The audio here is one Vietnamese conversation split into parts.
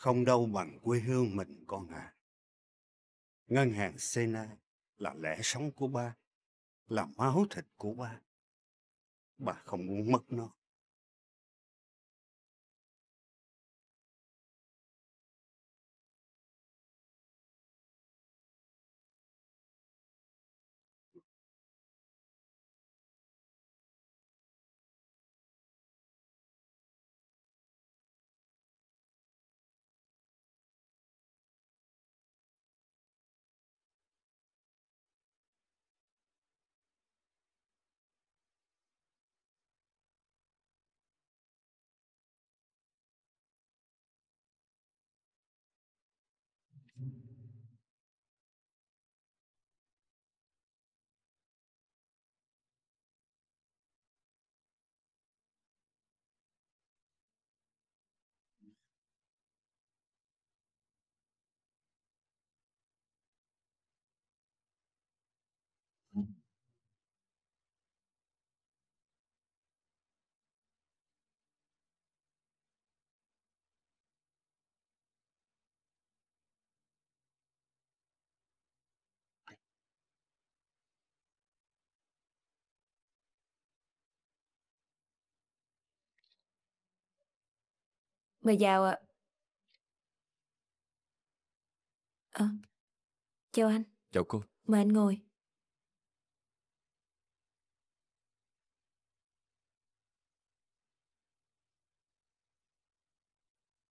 không đâu bằng quê hương mình con à. Ngân hàng Sena là lẽ sống của ba, là máu thịt của ba. Bà không muốn mất nó. Mời vào ạ. À, chào anh. Chào cô. Mời anh ngồi.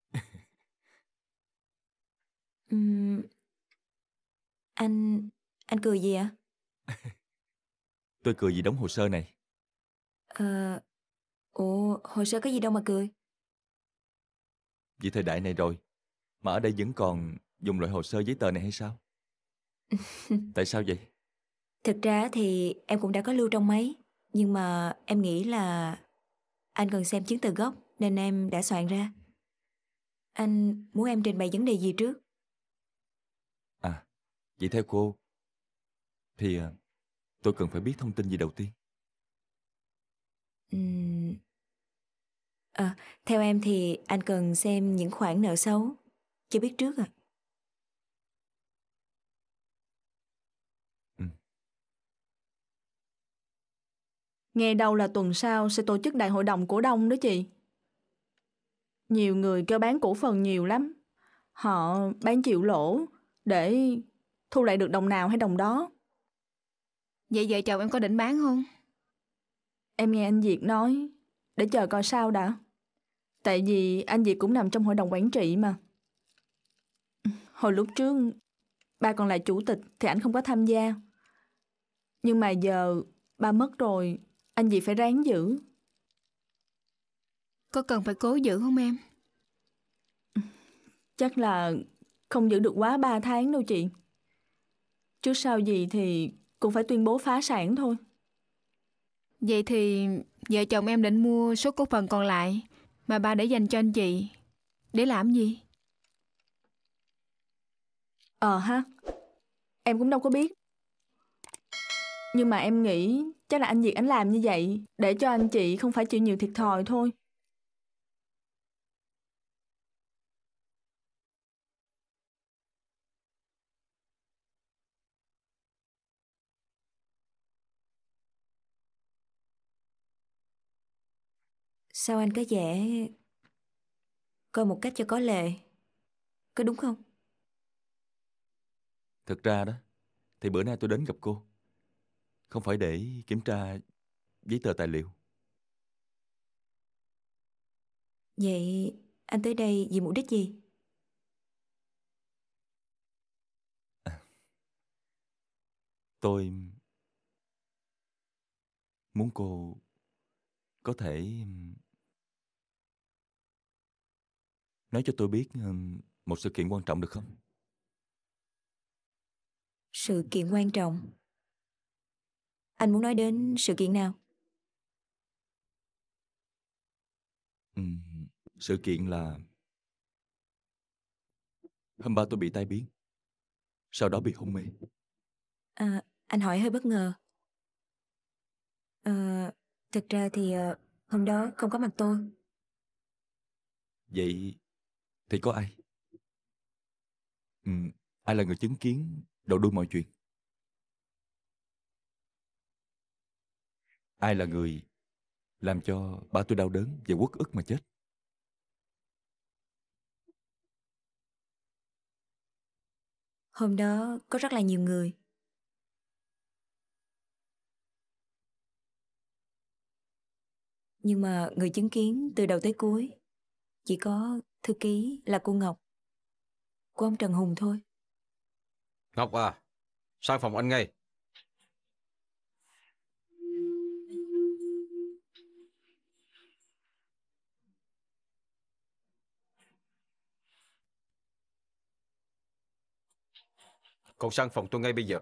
uhm, anh... anh cười gì ạ? Tôi cười vì đóng hồ sơ này. Ờ... À, ủa, hồ sơ có gì đâu mà cười? vì thời đại này rồi mà ở đây vẫn còn dùng loại hồ sơ giấy tờ này hay sao? Tại sao vậy? Thực ra thì em cũng đã có lưu trong máy Nhưng mà em nghĩ là Anh cần xem chứng từ gốc Nên em đã soạn ra Anh muốn em trình bày vấn đề gì trước? À Vậy theo cô Thì à, tôi cần phải biết thông tin gì đầu tiên Ừm À, theo em thì anh cần xem những khoản nợ xấu, chưa biết trước À. Ừ. Nghe đâu là tuần sau sẽ tổ chức đại hội đồng cổ đông đó chị. Nhiều người kêu bán cổ phần nhiều lắm. Họ bán chịu lỗ để thu lại được đồng nào hay đồng đó. Vậy vợ chồng em có định bán không? Em nghe anh Việt nói, để chờ coi sao đã. Tại vì anh Việt cũng nằm trong hội đồng quản trị mà. Hồi lúc trước, ba còn là chủ tịch thì anh không có tham gia. Nhưng mà giờ ba mất rồi, anh Việt phải ráng giữ. Có cần phải cố giữ không em? Chắc là không giữ được quá 3 tháng đâu chị. trước sau gì thì cũng phải tuyên bố phá sản thôi. Vậy thì vợ chồng em định mua số cổ phần còn lại mà ba để dành cho anh chị để làm gì? Ờ ha, em cũng đâu có biết. Nhưng mà em nghĩ chắc là anh Việt anh làm như vậy để cho anh chị không phải chịu nhiều thiệt thòi thôi. Sao anh có vẻ coi một cách cho có lệ? Có đúng không? Thực ra đó, thì bữa nay tôi đến gặp cô. Không phải để kiểm tra giấy tờ tài liệu. Vậy anh tới đây vì mục đích gì? À, tôi muốn cô có thể Nói cho tôi biết một sự kiện quan trọng được không? Sự kiện quan trọng? Anh muốn nói đến sự kiện nào? Ừ, sự kiện là Hôm ba tôi bị tai biến Sau đó bị hôn mê à, Anh hỏi hơi bất ngờ à, Thực ra thì ờ, hôm đó không có mặt tôi Vậy thì có ai ừ, ai là người chứng kiến đầu đuôi mọi chuyện ai là người làm cho ba tôi đau đớn và uất ức mà chết hôm đó có rất là nhiều người nhưng mà người chứng kiến từ đầu tới cuối chỉ có Thư ký là cô Ngọc Của ông Trần Hùng thôi Ngọc à Sang phòng anh ngay Cậu sang phòng tôi ngay bây giờ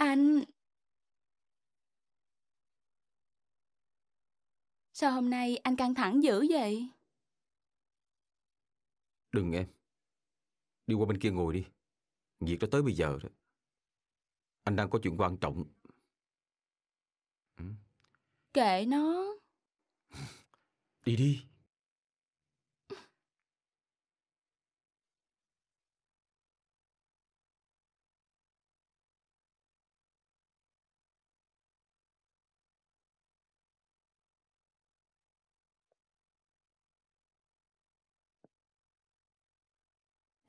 Anh Sao hôm nay anh căng thẳng dữ vậy? Đừng em Đi qua bên kia ngồi đi Việc đã tới bây giờ rồi Anh đang có chuyện quan trọng Kệ nó. đi đi.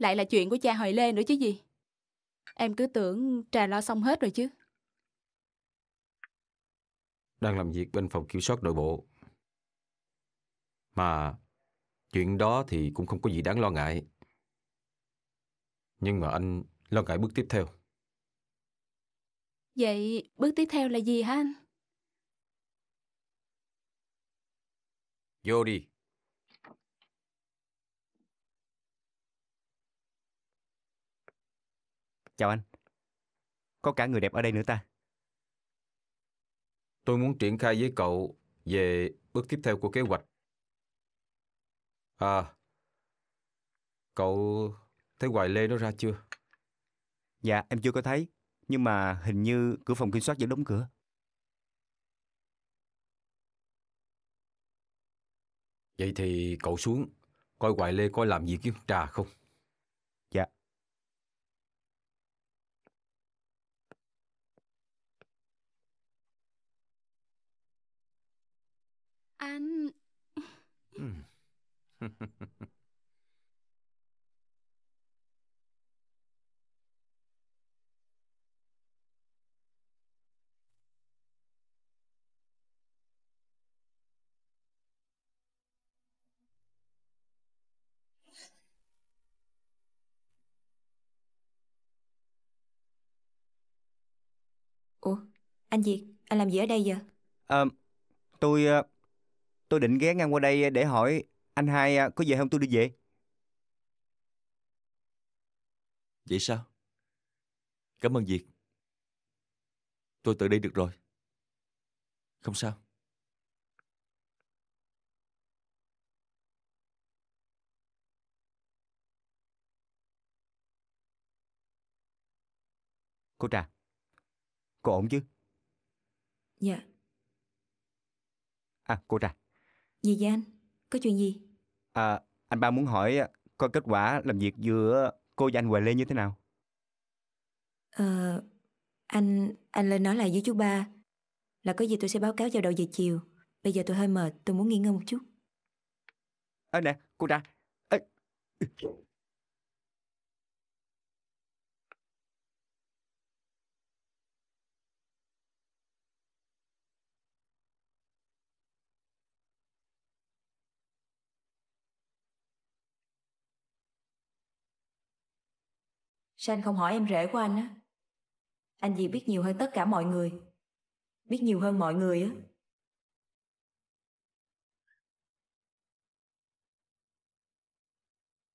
Lại là chuyện của cha Hồi Lê nữa chứ gì. Em cứ tưởng trà lo xong hết rồi chứ đang làm việc bên phòng kiểm soát nội bộ. Mà chuyện đó thì cũng không có gì đáng lo ngại. Nhưng mà anh lo ngại bước tiếp theo. Vậy bước tiếp theo là gì hả anh? Vô đi. Chào anh. Có cả người đẹp ở đây nữa ta. Tôi muốn triển khai với cậu về bước tiếp theo của kế hoạch. À, cậu thấy Hoài Lê nó ra chưa? Dạ, em chưa có thấy. Nhưng mà hình như cửa phòng kiểm soát vẫn đóng cửa. Vậy thì cậu xuống, coi Hoài Lê coi làm gì kiếm trà không? anh Ủa, anh Việt, anh làm gì ở đây giờ? À, tôi à, Tôi định ghé ngang qua đây để hỏi anh hai à, có về không tôi đi về. Vậy sao? Cảm ơn Việt. Tôi tự đi được rồi. Không sao. Cô Trà, cô ổn chứ? Dạ. À, cô Trà, gì vậy anh? Có chuyện gì? À, anh ba muốn hỏi coi kết quả làm việc giữa cô và anh Huệ Lê như thế nào? Ờ, anh anh lên nói lại với chú ba là có gì tôi sẽ báo cáo vào đầu giờ chiều. Bây giờ tôi hơi mệt, tôi muốn nghỉ ngơi một chút. Ơ à, nè, cô ra. Ê. Sao anh không hỏi em rể của anh á? Anh gì biết nhiều hơn tất cả mọi người. Biết nhiều hơn mọi người á.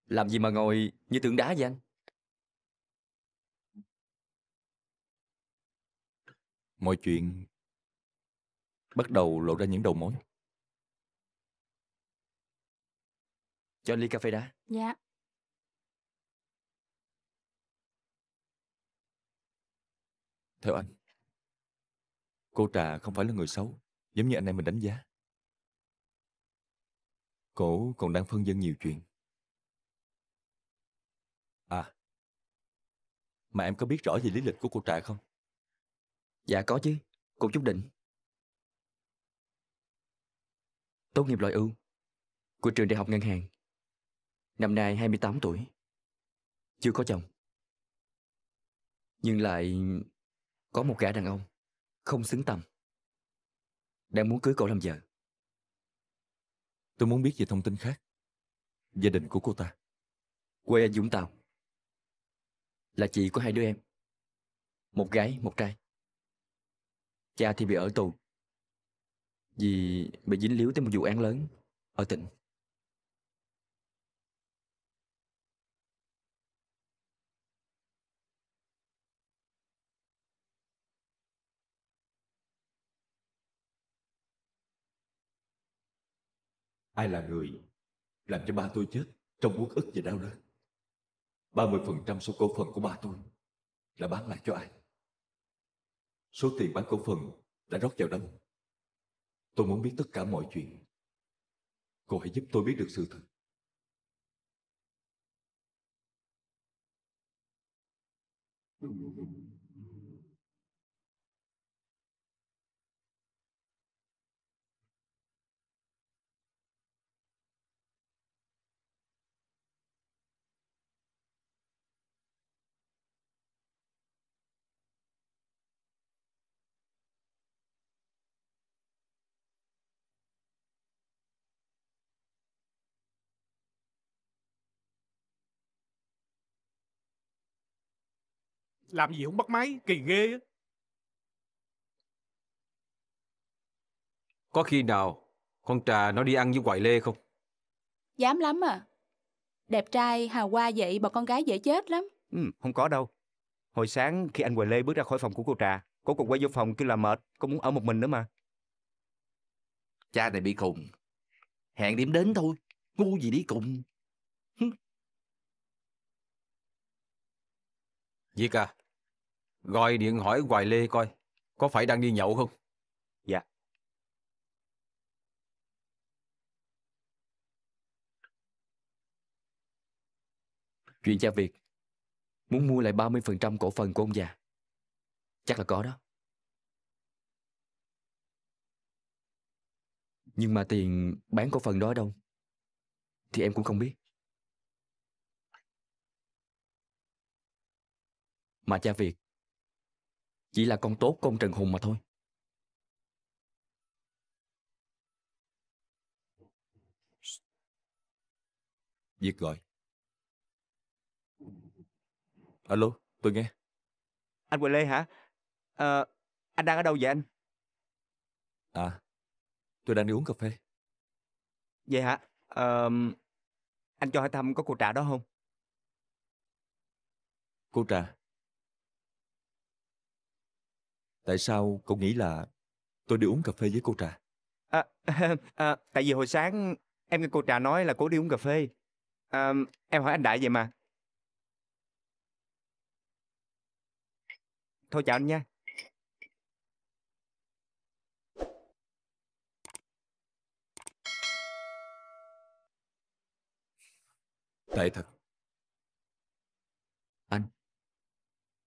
Làm gì mà ngồi như tượng đá vậy anh? Mọi chuyện bắt đầu lộ ra những đầu mối. Cho anh ly cà phê đá. Dạ. Theo anh, cô Trà không phải là người xấu, giống như anh em mình đánh giá. Cổ còn đang phân vân nhiều chuyện. À, mà em có biết rõ về lý lịch của cô Trà không? Dạ có chứ, cô Trúc Định. Tốt nghiệp loại ưu của trường đại học ngân hàng. Năm nay 28 tuổi, chưa có chồng. Nhưng lại có một gã đàn ông Không xứng tầm Đang muốn cưới cô làm vợ Tôi muốn biết về thông tin khác Gia đình của cô ta Quê anh Dũng Tàu Là chị của hai đứa em Một gái, một trai Cha thì bị ở tù Vì bị dính líu tới một vụ án lớn Ở tỉnh ai là người làm cho ba tôi chết trong uất ức và đau đớn. 30% số cổ phần của ba tôi là bán lại cho ai? Số tiền bán cổ phần đã rót vào đâu? Tôi muốn biết tất cả mọi chuyện. Cô hãy giúp tôi biết được sự thật. Mm-hmm. làm gì không bắt máy kỳ ghê á có khi nào con trà nó đi ăn với hoài lê không dám lắm à đẹp trai hào hoa vậy bọn con gái dễ chết lắm ừ, không có đâu hồi sáng khi anh hoài lê bước ra khỏi phòng của cô trà cô cùng quay vô phòng kêu là mệt cô muốn ở một mình nữa mà cha này bị khùng hẹn điểm đến thôi ngu gì đi cùng Diệt à, gọi điện hỏi Hoài Lê coi, có phải đang đi nhậu không? Dạ. Chuyện cha Việt, muốn mua lại 30% cổ phần của ông già. Chắc là có đó. Nhưng mà tiền bán cổ phần đó đâu? Thì em cũng không biết. mà cha Việt chỉ là con tốt con Trần Hùng mà thôi. Việt gọi. Alo, tôi nghe. Anh Quỳnh Lê hả? À, anh đang ở đâu vậy anh? À, tôi đang đi uống cà phê. Vậy hả? À, anh cho hỏi thăm có cô trà đó không? Cô trà? Tại sao cậu nghĩ là tôi đi uống cà phê với cô Trà? À, à, tại vì hồi sáng em nghe cô Trà nói là cô đi uống cà phê. À, em hỏi anh Đại vậy mà. Thôi chào anh nha. Tệ thật. Anh,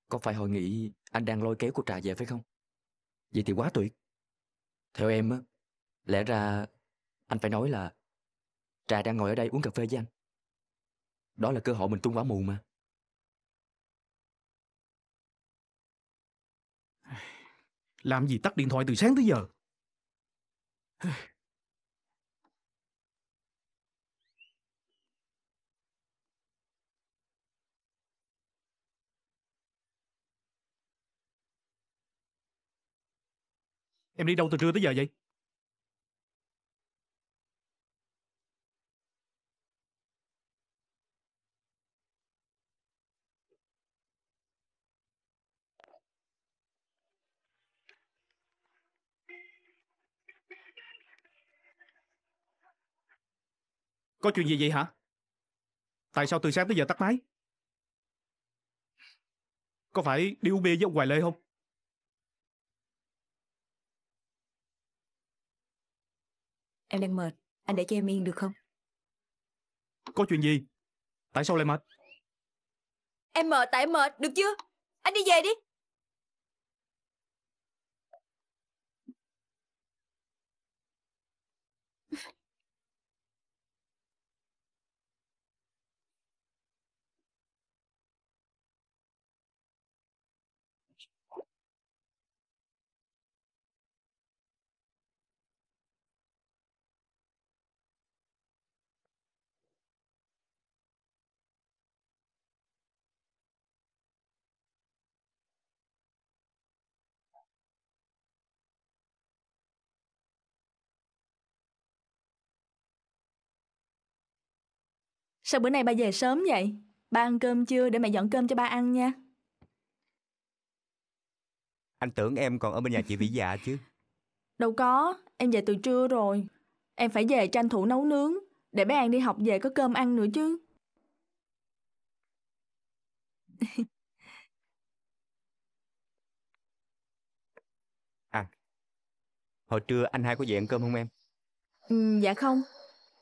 có phải hồi nghĩ anh đang lôi kéo cô Trà về phải không? Vậy thì quá tuyệt. Theo em á, lẽ ra anh phải nói là Trà đang ngồi ở đây uống cà phê với anh. Đó là cơ hội mình tung quả mù mà. Làm gì tắt điện thoại từ sáng tới giờ? Em đi đâu từ trưa tới giờ vậy? Có chuyện gì vậy hả? Tại sao từ sáng tới giờ tắt máy? Có phải đi UB với ông Hoài Lê không? Em đang mệt Anh để cho em yên được không Có chuyện gì Tại sao lại mệt Em mệt tại em mệt được chưa Anh đi về đi Sao bữa nay ba về sớm vậy? Ba ăn cơm chưa để mẹ dọn cơm cho ba ăn nha. Anh tưởng em còn ở bên nhà chị Vĩ Dạ chứ. Đâu có, em về từ trưa rồi. Em phải về tranh thủ nấu nướng, để bé An đi học về có cơm ăn nữa chứ. à, hồi trưa anh hai có về ăn cơm không em? Ừ, dạ không,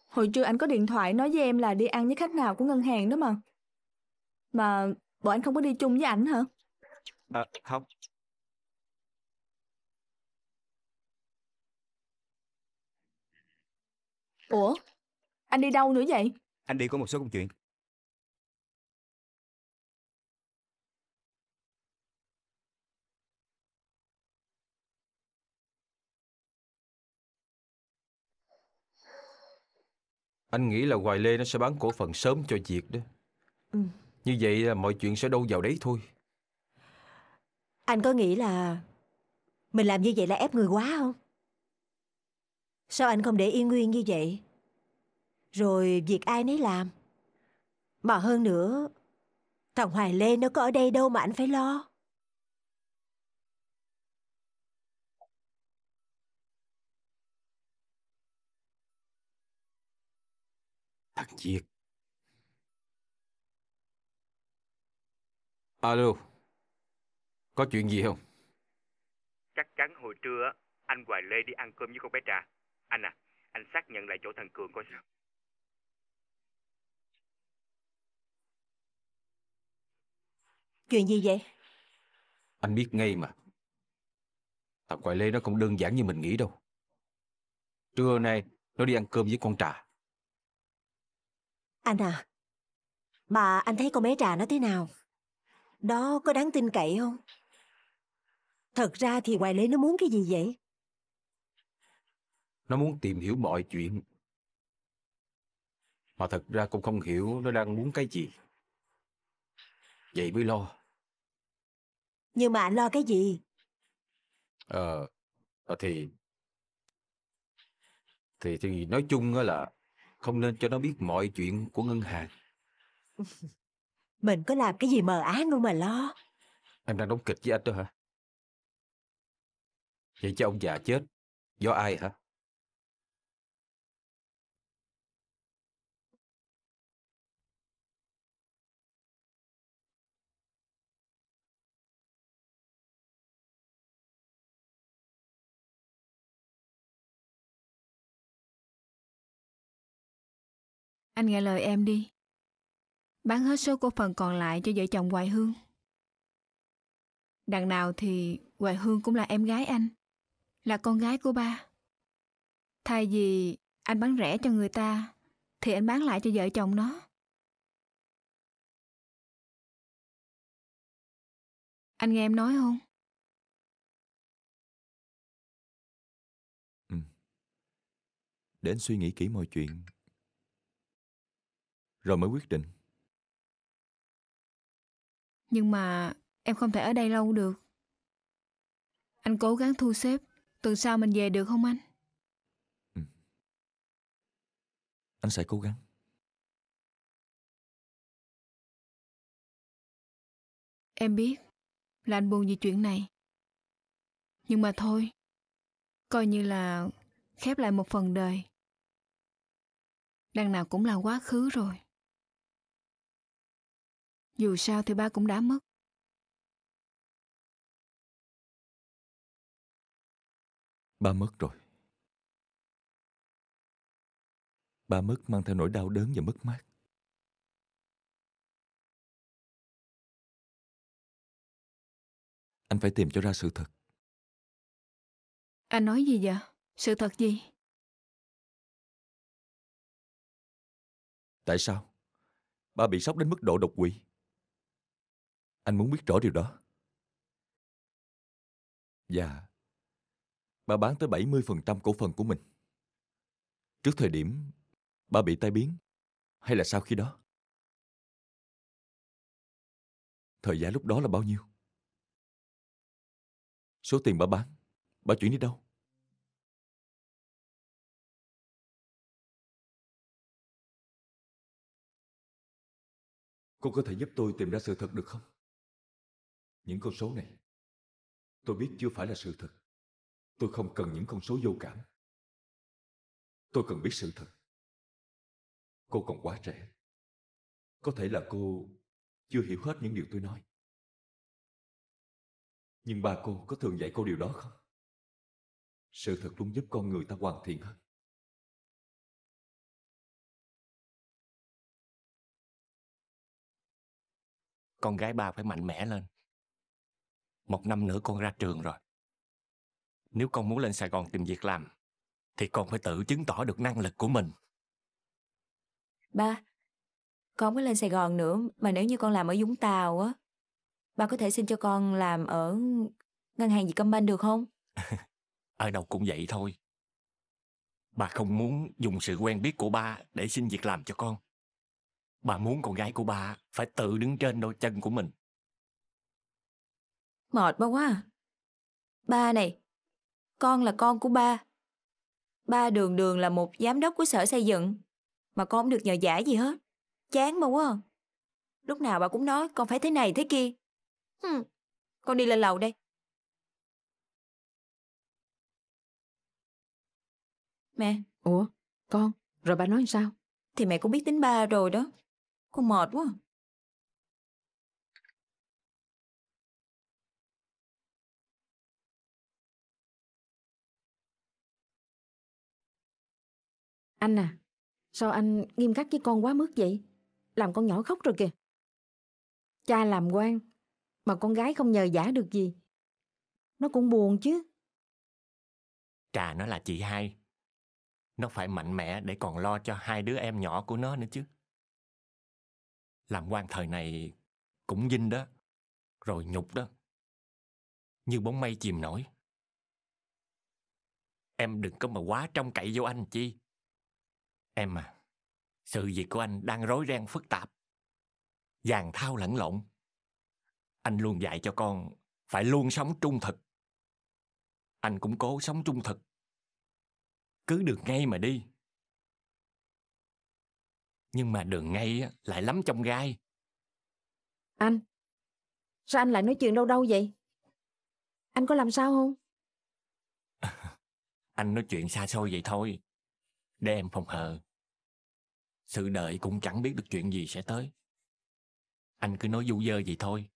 Hồi trưa anh có điện thoại nói với em là đi ăn với khách nào của ngân hàng đó mà. Mà bọn anh không có đi chung với ảnh hả? À, không. Ủa? Anh đi đâu nữa vậy? Anh đi có một số công chuyện. Anh nghĩ là Hoài Lê nó sẽ bán cổ phần sớm cho Diệt đó ừ. Như vậy là mọi chuyện sẽ đâu vào đấy thôi Anh có nghĩ là Mình làm như vậy là ép người quá không? Sao anh không để yên nguyên như vậy? Rồi việc ai nấy làm Mà hơn nữa Thằng Hoài Lê nó có ở đây đâu mà anh phải lo Thằng Diệt Alo Có chuyện gì không Chắc chắn hồi trưa Anh Hoài Lê đi ăn cơm với con bé Trà Anh à Anh xác nhận lại chỗ thằng Cường coi sao Chuyện gì vậy Anh biết ngay mà Thằng Hoài Lê nó không đơn giản như mình nghĩ đâu Trưa nay Nó đi ăn cơm với con Trà anh à, mà anh thấy con bé trà nó thế nào? Đó có đáng tin cậy không? Thật ra thì Hoài Lê nó muốn cái gì vậy? Nó muốn tìm hiểu mọi chuyện. Mà thật ra cũng không hiểu nó đang muốn cái gì. Vậy mới lo. Nhưng mà anh lo cái gì? Ờ, thì... Thì, thì nói chung là không nên cho nó biết mọi chuyện của ngân hàng Mình có làm cái gì mờ ám đâu mà lo Em đang đóng kịch với anh đó hả? Vậy cho ông già chết Do ai hả? Anh nghe lời em đi. Bán hết số cổ phần còn lại cho vợ chồng Hoài Hương. Đằng nào thì Hoài Hương cũng là em gái anh. Là con gái của ba. Thay vì anh bán rẻ cho người ta, thì anh bán lại cho vợ chồng nó. Anh nghe em nói không? Ừ. Để anh suy nghĩ kỹ mọi chuyện rồi mới quyết định. Nhưng mà em không thể ở đây lâu được. Anh cố gắng thu xếp, tuần sau mình về được không anh? Ừ. Anh sẽ cố gắng. Em biết là anh buồn vì chuyện này. Nhưng mà thôi, coi như là khép lại một phần đời. Đằng nào cũng là quá khứ rồi. Dù sao thì ba cũng đã mất. Ba mất rồi. Ba mất mang theo nỗi đau đớn và mất mát. Anh phải tìm cho ra sự thật. Anh nói gì vậy? Sự thật gì? Tại sao? Ba bị sốc đến mức độ độc quỷ. Anh muốn biết rõ điều đó. Dạ. Bà bán tới 70% cổ phần của mình. Trước thời điểm bà bị tai biến hay là sau khi đó? Thời gian lúc đó là bao nhiêu? Số tiền bà bán, bà chuyển đi đâu? Cô có thể giúp tôi tìm ra sự thật được không? những con số này. Tôi biết chưa phải là sự thật. Tôi không cần những con số vô cảm. Tôi cần biết sự thật. Cô còn quá trẻ. Có thể là cô chưa hiểu hết những điều tôi nói. Nhưng ba cô có thường dạy cô điều đó không? Sự thật luôn giúp con người ta hoàn thiện hơn. Con gái ba phải mạnh mẽ lên một năm nữa con ra trường rồi nếu con muốn lên sài gòn tìm việc làm thì con phải tự chứng tỏ được năng lực của mình ba con mới lên sài gòn nữa mà nếu như con làm ở vũng tàu á ba có thể xin cho con làm ở ngân hàng gì vietcombank được không ở đâu cũng vậy thôi bà không muốn dùng sự quen biết của ba để xin việc làm cho con bà muốn con gái của bà phải tự đứng trên đôi chân của mình Mệt ba quá à. Ba này, con là con của ba. Ba đường đường là một giám đốc của sở xây dựng, mà con không được nhờ giả gì hết. Chán ba quá à. Lúc nào bà cũng nói con phải thế này thế kia. Hừm, con đi lên lầu đây. Mẹ. Ủa, con, rồi bà nói sao? Thì mẹ cũng biết tính ba rồi đó. Con mệt quá. À. Anh à, sao anh nghiêm khắc với con quá mức vậy? Làm con nhỏ khóc rồi kìa. Cha làm quan mà con gái không nhờ giả được gì. Nó cũng buồn chứ. Trà nó là chị hai. Nó phải mạnh mẽ để còn lo cho hai đứa em nhỏ của nó nữa chứ. Làm quan thời này cũng dinh đó, rồi nhục đó. Như bóng mây chìm nổi. Em đừng có mà quá trông cậy vô anh chi. Em à, sự việc của anh đang rối ren phức tạp. Giàn thao lẫn lộn. Anh luôn dạy cho con phải luôn sống trung thực. Anh cũng cố sống trung thực. Cứ đường ngay mà đi. Nhưng mà đường ngay lại lắm trong gai. Anh, sao anh lại nói chuyện đâu đâu vậy? Anh có làm sao không? anh nói chuyện xa xôi vậy thôi. Để em phòng hờ. Sự đợi cũng chẳng biết được chuyện gì sẽ tới. Anh cứ nói du dơ vậy thôi.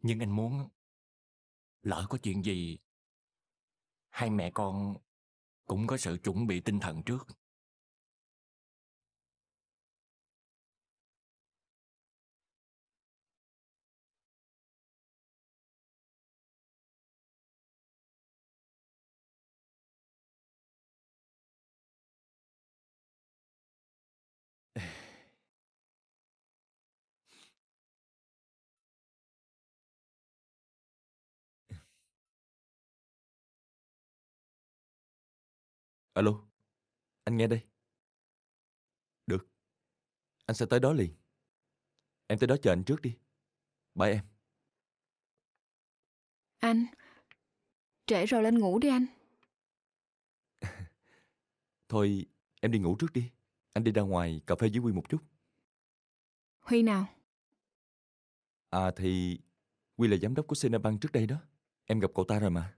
Nhưng anh muốn, lỡ có chuyện gì, hai mẹ con cũng có sự chuẩn bị tinh thần trước. Alo, anh nghe đây. Được, anh sẽ tới đó liền. Em tới đó chờ anh trước đi. Bye em. Anh, trễ rồi lên ngủ đi anh. Thôi, em đi ngủ trước đi. Anh đi ra ngoài cà phê với Huy một chút. Huy nào? À thì Huy là giám đốc của Sinabank trước đây đó. Em gặp cậu ta rồi mà.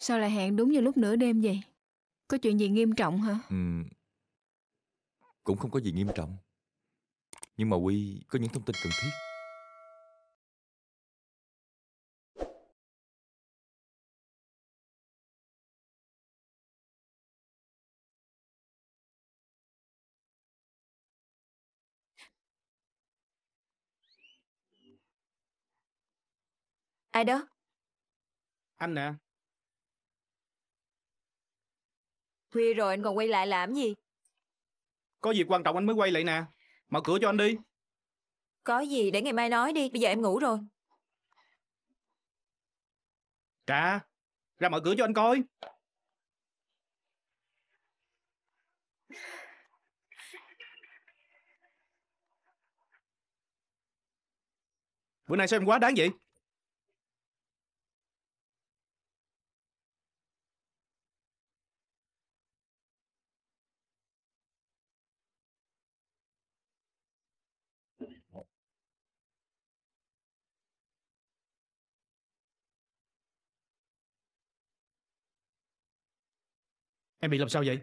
Sao lại hẹn đúng như lúc nửa đêm vậy? Có chuyện gì nghiêm trọng hả? Ừ. Cũng không có gì nghiêm trọng. Nhưng mà Quy có những thông tin cần thiết. Ai đó? Anh nè. À. Khuya rồi anh còn quay lại làm gì? Có việc quan trọng anh mới quay lại nè. Mở cửa cho anh đi. Có gì để ngày mai nói đi, bây giờ em ngủ rồi. Trà, ra mở cửa cho anh coi. Bữa nay sao em quá đáng vậy? Em bị làm sao vậy?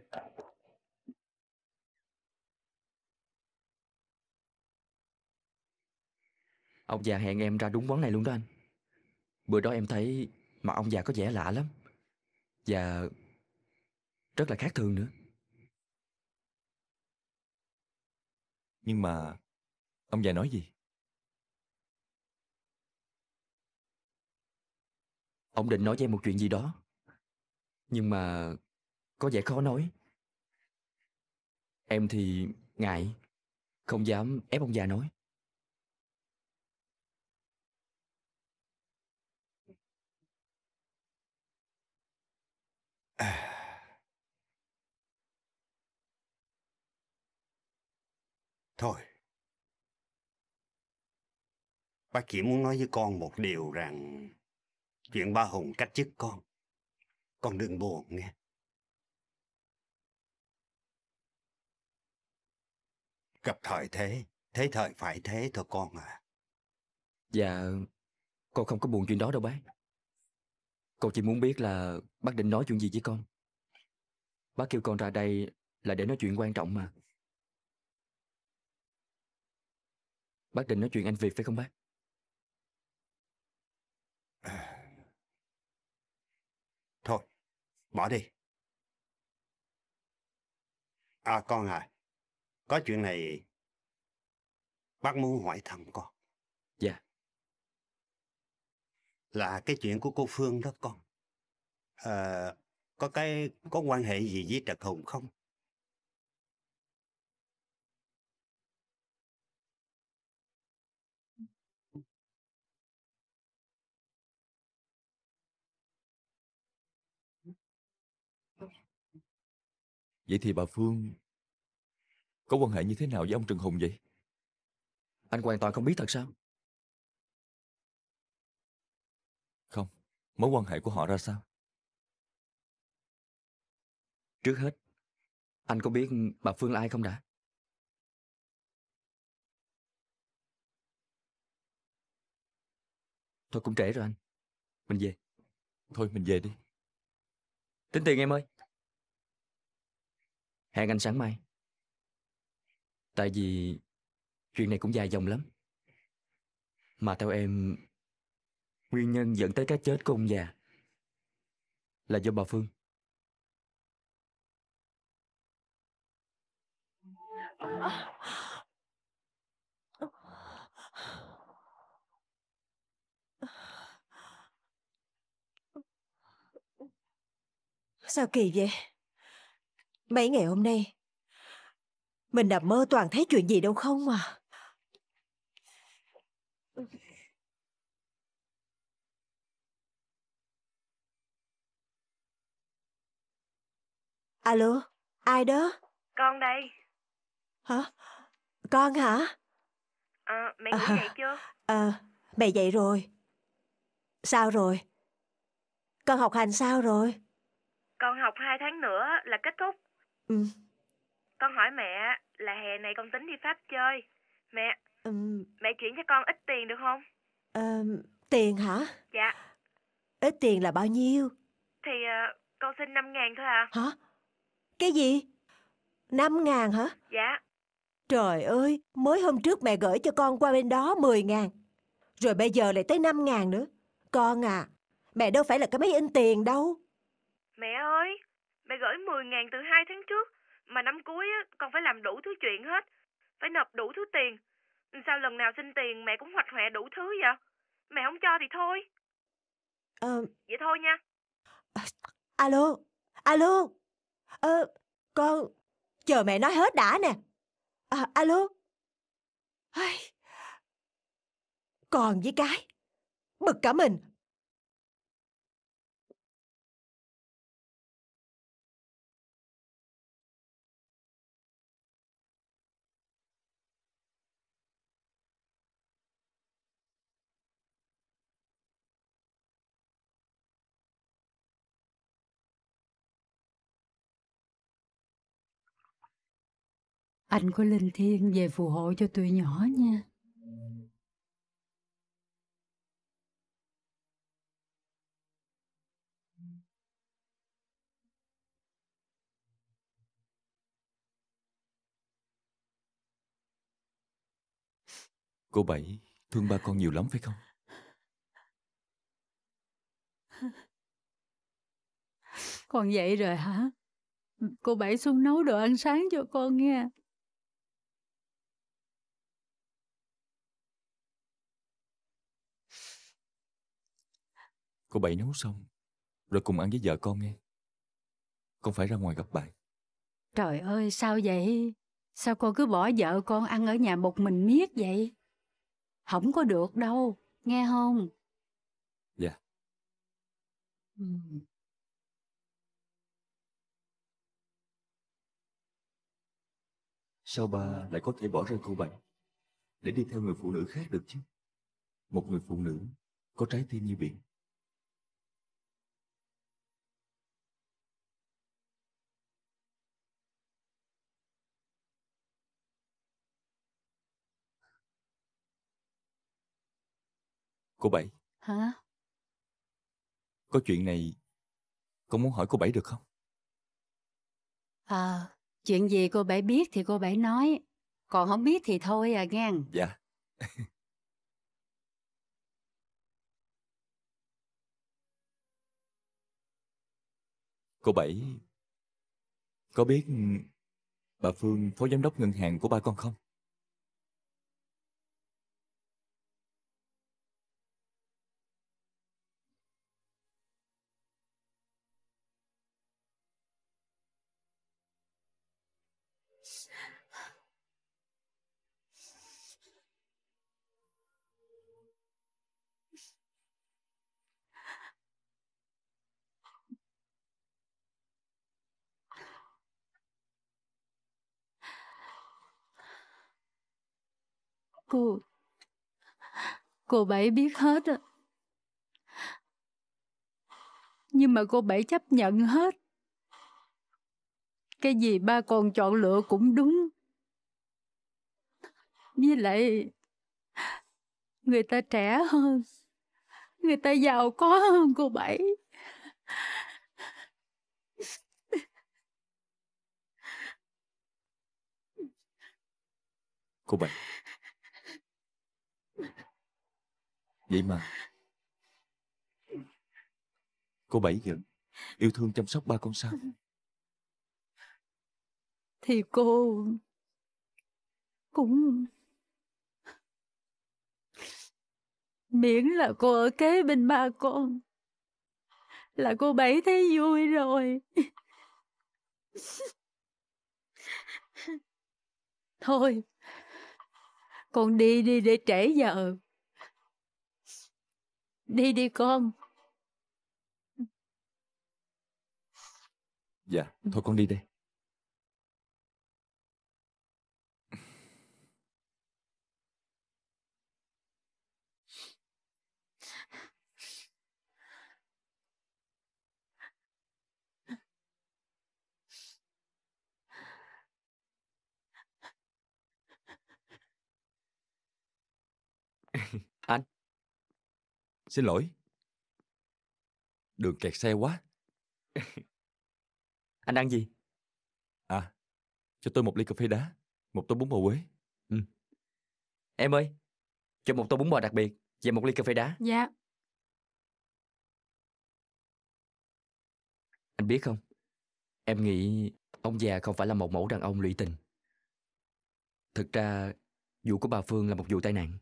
Ông già hẹn em ra đúng quán này luôn đó anh Bữa đó em thấy mà ông già có vẻ lạ lắm Và rất là khác thường nữa Nhưng mà ông già nói gì? Ông định nói với em một chuyện gì đó Nhưng mà có vẻ khó nói. Em thì ngại, không dám ép ông già nói. À. Thôi, ba chỉ muốn nói với con một điều rằng chuyện ba Hùng cách chức con, con đừng buồn nghe. Gặp thời thế, thế thời phải thế thôi con à. Dạ, con không có buồn chuyện đó đâu bác. Con chỉ muốn biết là bác định nói chuyện gì với con. Bác kêu con ra đây là để nói chuyện quan trọng mà. Bác định nói chuyện anh Việt phải không bác? À. Thôi, bỏ đi. À con à, có chuyện này bác muốn hỏi thăm con. Dạ. Là cái chuyện của cô Phương đó con. À, có cái có quan hệ gì với Trật Hùng không? Vậy thì bà Phương có quan hệ như thế nào với ông Trần Hùng vậy? Anh hoàn toàn không biết thật sao? Không, mối quan hệ của họ ra sao? Trước hết, anh có biết bà Phương là ai không đã? Thôi cũng trễ rồi anh. Mình về. Thôi mình về đi. Tính tiền em ơi. Hẹn anh sáng mai. Tại vì chuyện này cũng dài dòng lắm. Mà theo em, nguyên nhân dẫn tới cái chết của ông già là do bà Phương. Sao kỳ vậy? Mấy ngày hôm nay mình nằm mơ toàn thấy chuyện gì đâu không à. Alo, ai đó? Con đây. Hả? Con hả? Ờ, à, mày ngủ à, dậy chưa? Ờ, à, mày dậy rồi. Sao rồi? Con học hành sao rồi? Con học 2 tháng nữa là kết thúc. Ừ. Con hỏi mẹ là hè này con tính đi Pháp chơi. Mẹ, um, mẹ chuyển cho con ít tiền được không? Um, tiền hả? Dạ. Ít tiền là bao nhiêu? Thì uh, con xin năm ngàn thôi à. Hả? Cái gì? năm ngàn hả? Dạ. Trời ơi, mới hôm trước mẹ gửi cho con qua bên đó mười ngàn. Rồi bây giờ lại tới năm ngàn nữa. Con à, mẹ đâu phải là cái máy in tiền đâu. Mẹ ơi, mẹ gửi mười ngàn từ hai tháng trước mà năm cuối á, còn phải làm đủ thứ chuyện hết, phải nộp đủ thứ tiền. Sao lần nào xin tiền mẹ cũng hoạch hoẹ đủ thứ vậy? Mẹ không cho thì thôi. Ờ... Vậy thôi nha. À, alo, alo. Ờ, con... Chờ mẹ nói hết đã nè. À, alo. Còn với cái, bực cả mình. anh có Linh Thiên về phù hộ cho tụi nhỏ nha. Cô Bảy thương ba con nhiều lắm phải không? Con vậy rồi hả? Cô Bảy xuống nấu đồ ăn sáng cho con nghe. Cô Bảy nấu xong, rồi cùng ăn với vợ con nghe. Con phải ra ngoài gặp bạn. Trời ơi, sao vậy? Sao con cứ bỏ vợ con ăn ở nhà một mình miết vậy? Không có được đâu, nghe không? Dạ. Yeah. Ừ. Sao ba lại có thể bỏ rơi cô Bảy để đi theo người phụ nữ khác được chứ? Một người phụ nữ có trái tim như biển Cô Bảy. Hả? Có chuyện này con muốn hỏi cô Bảy được không? Ờ, à, chuyện gì cô Bảy biết thì cô Bảy nói. Còn không biết thì thôi à ngang. Dạ. cô Bảy, có biết bà Phương phó giám đốc ngân hàng của ba con không? cô. Cô bảy biết hết Nhưng mà cô bảy chấp nhận hết. Cái gì ba còn chọn lựa cũng đúng. Với lại, người ta trẻ hơn, người ta giàu có hơn cô bảy. Cô bảy Vậy mà Cô Bảy vẫn yêu thương chăm sóc ba con sao Thì cô Cũng Miễn là cô ở kế bên ba con Là cô Bảy thấy vui rồi Thôi Con đi đi để trễ giờ Đi đi con. Dạ, thôi con đi đây. Xin lỗi. Đường kẹt xe quá. Anh ăn gì? À, cho tôi một ly cà phê đá, một tô bún bò quế Ừ. Em ơi, cho một tô bún bò đặc biệt và một ly cà phê đá. Dạ. Anh biết không, em nghĩ ông già không phải là một mẫu đàn ông lụy tình. Thực ra, vụ của bà Phương là một vụ tai nạn.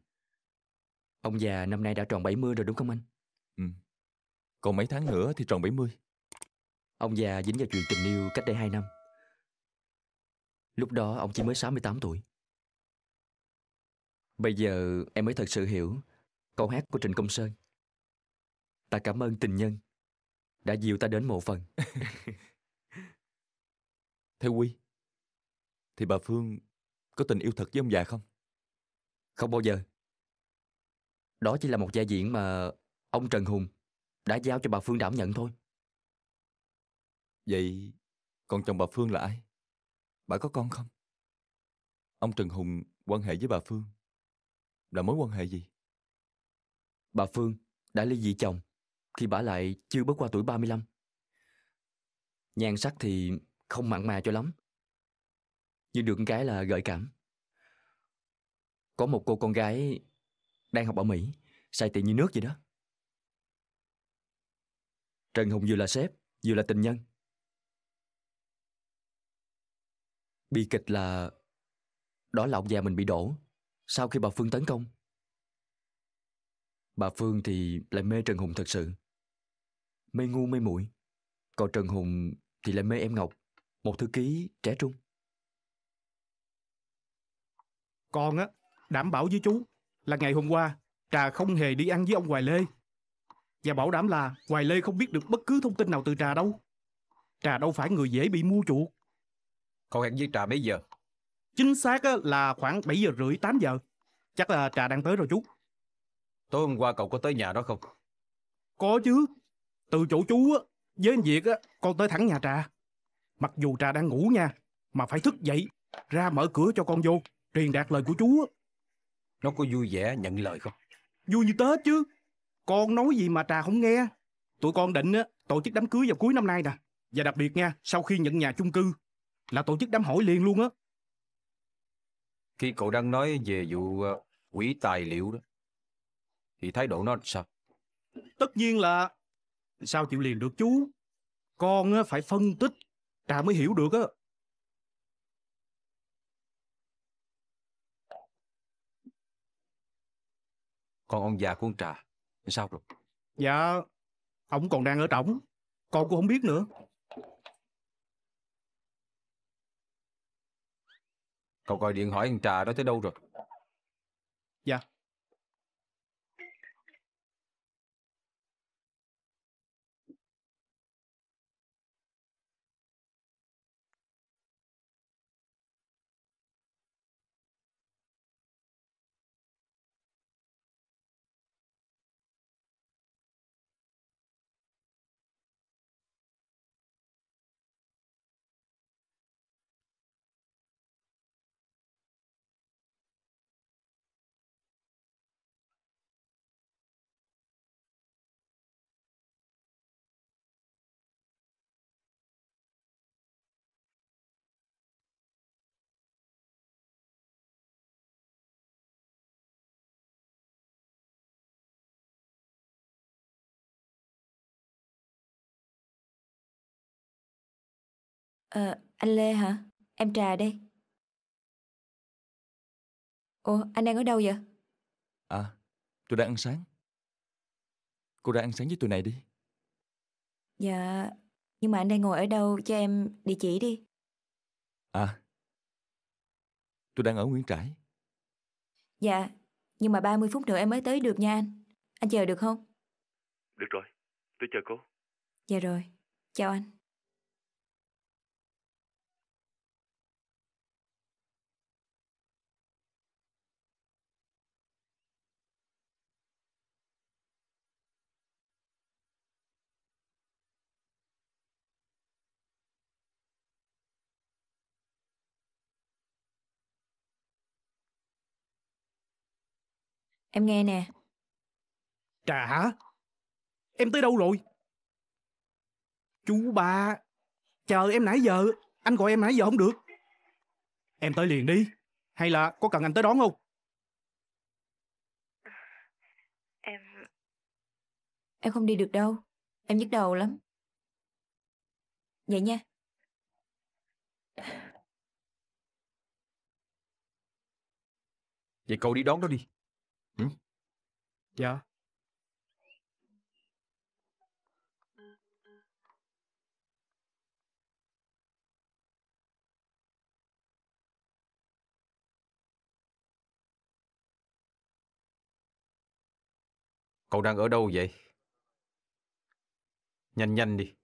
Ông già năm nay đã tròn 70 rồi đúng không anh? Ừ. Còn mấy tháng nữa thì tròn 70. Ông già dính vào chuyện tình yêu cách đây 2 năm. Lúc đó ông chỉ mới 68 tuổi. Bây giờ em mới thật sự hiểu câu hát của Trịnh Công Sơn. Ta cảm ơn tình nhân đã dìu ta đến mộ phần. Theo Quy, thì bà Phương có tình yêu thật với ông già không? Không bao giờ. Đó chỉ là một gia diễn mà ông Trần Hùng đã giao cho bà Phương đảm nhận thôi. Vậy còn chồng bà Phương là ai? Bà có con không? Ông Trần Hùng quan hệ với bà Phương là mối quan hệ gì? Bà Phương đã ly dị chồng khi bà lại chưa bước qua tuổi 35. Nhan sắc thì không mặn mà cho lắm. Nhưng được cái là gợi cảm. Có một cô con gái đang học ở Mỹ, xài tiền như nước vậy đó. Trần Hùng vừa là sếp, vừa là tình nhân. Bi kịch là... Đó là ông già mình bị đổ, sau khi bà Phương tấn công. Bà Phương thì lại mê Trần Hùng thật sự. Mê ngu mê muội. Còn Trần Hùng thì lại mê em Ngọc, một thư ký trẻ trung. Con á, đảm bảo với chú là ngày hôm qua Trà không hề đi ăn với ông Hoài Lê. Và bảo đảm là Hoài Lê không biết được bất cứ thông tin nào từ Trà đâu. Trà đâu phải người dễ bị mua chuộc. Cậu hẹn với Trà mấy giờ? Chính xác là khoảng bảy giờ rưỡi tám giờ. Chắc là Trà đang tới rồi chú. Tối hôm qua cậu có tới nhà đó không? Có chứ. Từ chỗ chú với anh Việt con tới thẳng nhà Trà. Mặc dù Trà đang ngủ nha, mà phải thức dậy, ra mở cửa cho con vô, truyền đạt lời của chú nó có vui vẻ nhận lời không? Vui như Tết chứ. Con nói gì mà trà không nghe. Tụi con định á, tổ chức đám cưới vào cuối năm nay nè. Và đặc biệt nha, sau khi nhận nhà chung cư là tổ chức đám hỏi liền luôn á. Khi cậu đang nói về vụ ờ, quỹ tài liệu đó, thì thái độ nó sao? Tất nhiên là sao chịu liền được chú. Con á, phải phân tích, trà mới hiểu được á. Còn ông già của ông Trà, sao rồi? Dạ, ông còn đang ở trỏng. Con cũng không biết nữa. Cậu gọi điện hỏi ông Trà đó tới đâu rồi? Dạ, Ờ, anh Lê hả? Em Trà đây. Ủa, anh đang ở đâu vậy? À, tôi đang ăn sáng. Cô ra ăn sáng với tụi này đi. Dạ, nhưng mà anh đang ngồi ở đâu cho em địa chỉ đi. À, tôi đang ở Nguyễn Trãi. Dạ, nhưng mà 30 phút nữa em mới tới được nha anh. Anh chờ được không? Được rồi, tôi chờ cô. Dạ rồi, chào anh. Em nghe nè. Trà hả? Em tới đâu rồi? Chú ba, chờ em nãy giờ, anh gọi em nãy giờ không được. Em tới liền đi, hay là có cần anh tới đón không? Em... Em không đi được đâu, em nhức đầu lắm. Vậy nha. Vậy cậu đi đón nó đi Dạ. Cậu đang ở đâu vậy? Nhanh nhanh đi.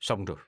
Xong rồi.